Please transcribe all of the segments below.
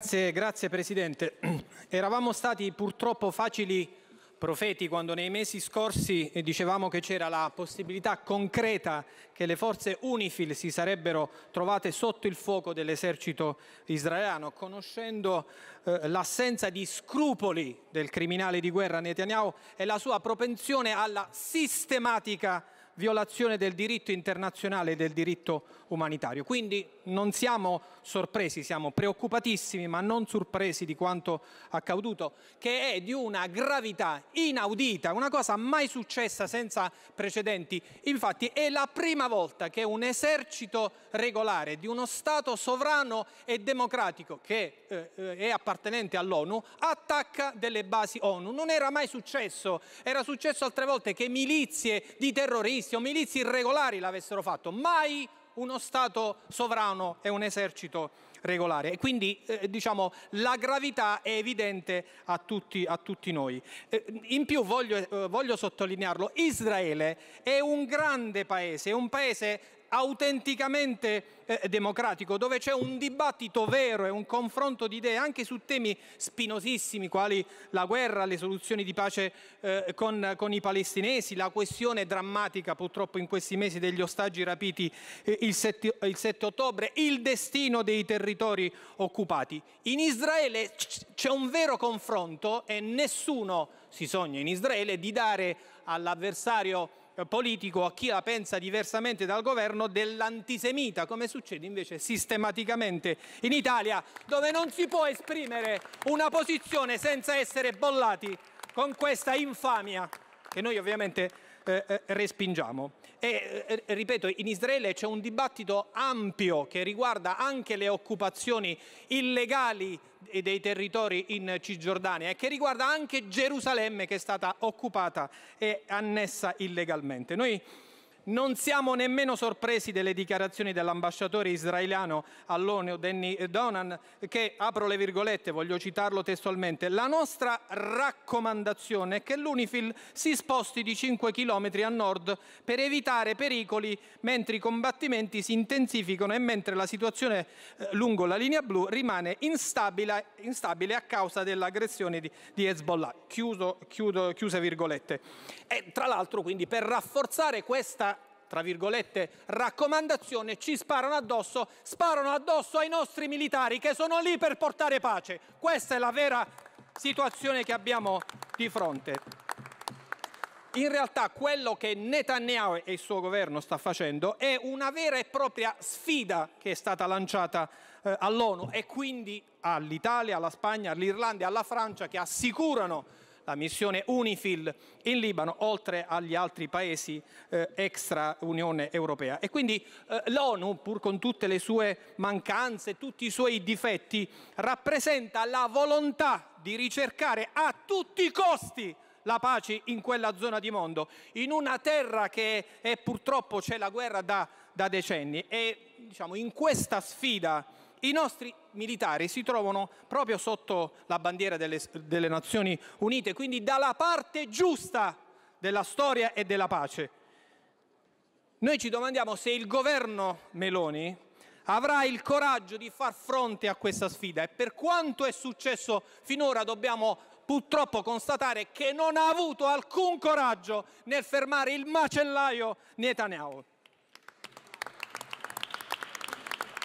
Grazie, grazie, Presidente. Eravamo stati purtroppo facili profeti quando nei mesi scorsi eh, dicevamo che c'era la possibilità concreta che le forze UNIFIL si sarebbero trovate sotto il fuoco dell'esercito israeliano, conoscendo eh, l'assenza di scrupoli del criminale di guerra Netanyahu e la sua propensione alla sistematica violazione del diritto internazionale e del diritto umanitario. Quindi non siamo sorpresi, siamo preoccupatissimi, ma non sorpresi di quanto accaduto, che è di una gravità inaudita, una cosa mai successa senza precedenti. Infatti è la prima volta che un esercito regolare di uno Stato sovrano e democratico che eh, eh è appartenente all'ONU attacca delle basi ONU. Non era mai successo, era successo altre volte che milizie di terroristi o milizie irregolari l'avessero fatto, mai successo uno Stato sovrano e un esercito regolare. E quindi eh, diciamo, la gravità è evidente a tutti, a tutti noi. Eh, in più voglio, eh, voglio sottolinearlo, Israele è un grande paese, è un paese autenticamente eh, democratico, dove c'è un dibattito vero e un confronto di idee anche su temi spinosissimi quali la guerra, le soluzioni di pace eh, con, con, i palestinesi, la questione drammatica purtroppo in questi mesi degli ostaggi rapiti eh, il, 7, il 7 ottobre, il destino dei territori occupati. In Israele c'è un vero confronto e nessuno si sogna in Israele di dare all'avversario eh, politico, a chi la pensa diversamente dal governo, dell'antisemita, come succede invece sistematicamente in Italia, dove non si può esprimere una posizione senza essere bollati con questa infamia che noi ovviamente eh, eh respingiamo. E, eh, eh, ripeto, in Israele c'è un dibattito ampio che riguarda anche le occupazioni illegali dei territori in Cisgiordania e che riguarda anche Gerusalemme che è stata occupata e annessa illegalmente. Noi non siamo nemmeno sorpresi delle dichiarazioni dell'ambasciatore israeliano all'ONU, Danny Donan, che, apro le virgolette, voglio citarlo testualmente, la nostra raccomandazione è che l'Unifil si sposti di 5 km a nord per evitare pericoli mentre i combattimenti si intensificano e mentre la situazione eh, lungo la linea blu rimane instabile, instabile a causa dell'aggressione di, di, Hezbollah. Chiuso, chiudo, chiuse virgolette. E tra l'altro quindi per rafforzare questa tra virgolette, raccomandazione, ci sparano addosso, sparano addosso ai nostri militari che sono lì per portare pace. Questa è la vera situazione che abbiamo di fronte. In realtà quello che Netanyahu e il suo governo sta facendo è una vera e propria sfida che è stata lanciata eh, all'ONU e quindi all'Italia, alla Spagna, all'Irlanda e alla Francia che assicurano la missione UNIFIL in Libano, oltre agli altri paesi eh, extra Unione Europea. E quindi eh, l'ONU, pur con tutte le sue mancanze, tutti i suoi difetti, rappresenta la volontà di ricercare a tutti i costi la pace in quella zona di mondo, in una terra che è, purtroppo c'è la guerra da, da decenni. E diciamo, in questa sfida i nostri militari si trovano proprio sotto la bandiera delle, delle Nazioni Unite, quindi dalla parte giusta della storia e della pace. Noi ci domandiamo se il governo Meloni avrà il coraggio di far fronte a questa sfida e per quanto è successo finora dobbiamo purtroppo constatare che non ha avuto alcun coraggio nel fermare il macellaio Netanyahu.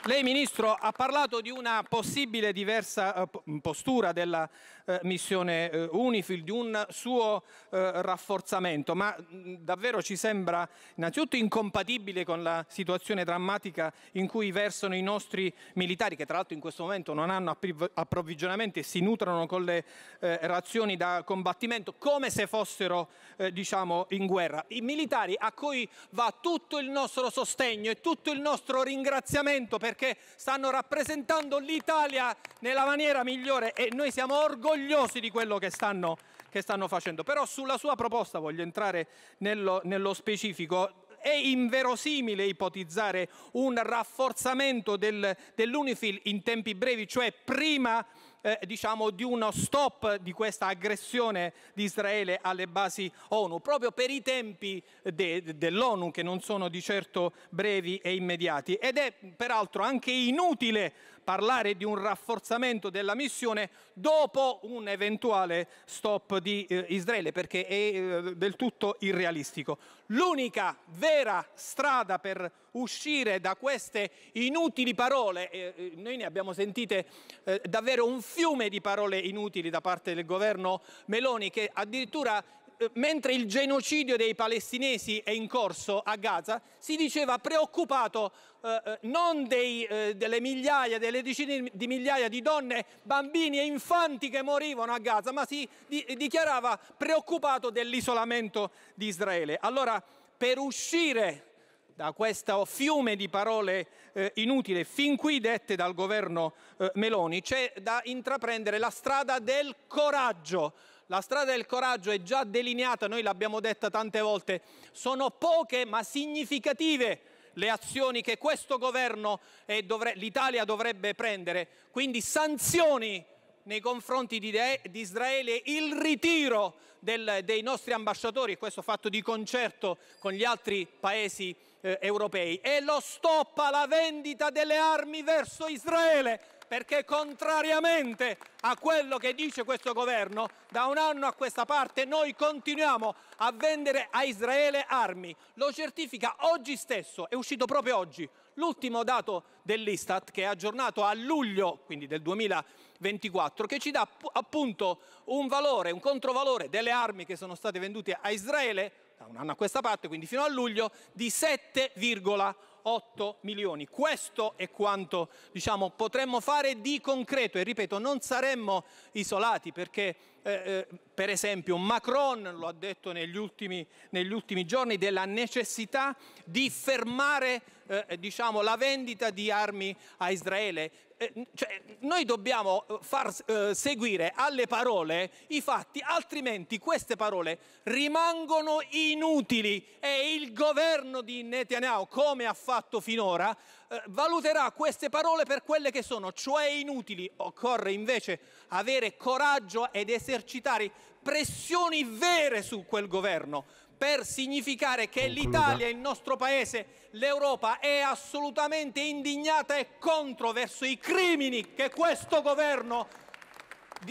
Lei, Ministro, ha parlato di una possibile diversa eh, mm, postura della eh, missione eh, UNIFIL, di un suo rafforzamento, ma mm, davvero ci sembra innanzitutto incompatibile con la situazione drammatica in cui versano i nostri militari, che tra l'altro in questo momento non hanno approvvigionamenti e si nutrono con le razioni da combattimento, come se fossero diciamo, in guerra. I militari a cui va tutto il nostro sostegno e tutto il nostro ringraziamento per perché stanno rappresentando l'Italia nella maniera migliore e noi siamo orgogliosi di quello che stanno, che stanno facendo. Però sulla sua proposta voglio entrare nello, nello specifico è inverosimile ipotizzare un rafforzamento del, dell'Unifil in tempi brevi, cioè prima eh, diciamo, di uno stop di questa aggressione di Israele alle basi ONU, proprio per i tempi eh, de- dell'ONU che non sono di certo brevi e immediati. Ed è peraltro anche inutile parlare di un rafforzamento della missione dopo un eventuale stop di eh, Israele, perché è eh, del tutto irrealistico. L'unica vera strada per uscire da queste inutili parole, eh, noi ne abbiamo sentite eh, davvero un fiume di parole inutili da parte del governo Meloni che addirittura eh, mentre il genocidio dei palestinesi è in corso a Gaza, si diceva preoccupato eh, eh, non dei, eh, delle migliaia, delle decine di migliaia di donne, bambini e infanti che morivano a Gaza, ma si di dichiarava preoccupato dell'isolamento di Israele. Allora, per uscire da questo fiume di parole eh, inutili fin qui dette dal governo eh, Meloni, c'è da intraprendere la strada del coraggio. La strada del coraggio è già delineata, noi l'abbiamo detta tante volte, sono poche ma significative le azioni che questo governo e eh, dovre l'Italia dovrebbe prendere, quindi sanzioni nei confronti di, De di Israele il ritiro del, dei nostri ambasciatori, questo fatto di concerto con gli altri paesi eh, europei, e lo stop alla vendita delle armi verso Israele, perché contrariamente a quello che dice questo governo, da un anno a questa parte noi continuiamo a vendere a Israele armi. Lo certifica oggi stesso, è uscito proprio oggi, l'ultimo dato dell'Istat che è aggiornato a luglio, quindi del 2020, 24, che ci dà appunto un valore, un controvalore delle armi che sono state vendute a Israele da un anno a questa parte, quindi fino a luglio, di 7,8 milioni. Questo è quanto diciamo, potremmo fare di concreto e ripeto, non saremmo isolati perché eh, eh, per esempio Macron lo ha detto negli ultimi, negli ultimi giorni, della necessità di fermare eh, diciamo, la vendita di armi a Israele. Eh, cioè, noi dobbiamo eh, far seguire alle parole i fatti, altrimenti queste parole rimangono inutili e il governo di Netanyahu, come ha fatto finora, eh, valuterà queste parole per quelle che sono, cioè inutili. Occorre invece avere coraggio ed esercitare pressioni vere su quel governo per significare che l'Italia, il nostro paese, l'Europa è assolutamente indignata e contro verso i crimini che questo governo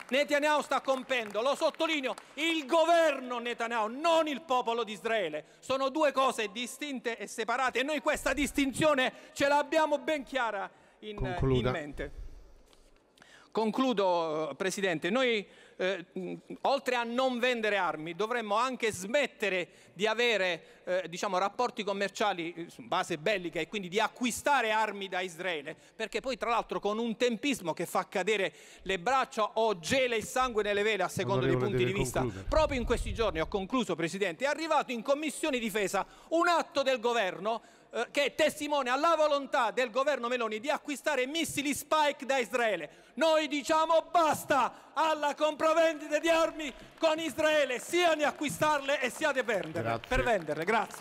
Netanyahu sta compendo, lo sottolineo, il governo Netanyahu, non il popolo di Israele. Sono due cose distinte e separate e noi questa distinzione ce l'abbiamo ben chiara in, in mente. Concludo, eh, Presidente. Noi eh, mm, oltre a non vendere armi, dovremmo anche smettere di avere eh, diciamo, rapporti commerciali eh, su base bellica e quindi di acquistare armi da Israele, perché poi tra l'altro con un tempismo che fa cadere le braccia o gela il sangue nelle vele a secondo dei punti di vista, concludere. proprio in questi giorni, ho concluso Presidente, è arrivato in Commissione difesa un atto del governo eh, che è testimone alla volontà del governo Meloni di acquistare missili Spike da Israele. Noi diciamo basta alla compravendita di armi con Israele, sia di acquistarle e sia di venderle, per venderle. Grazie.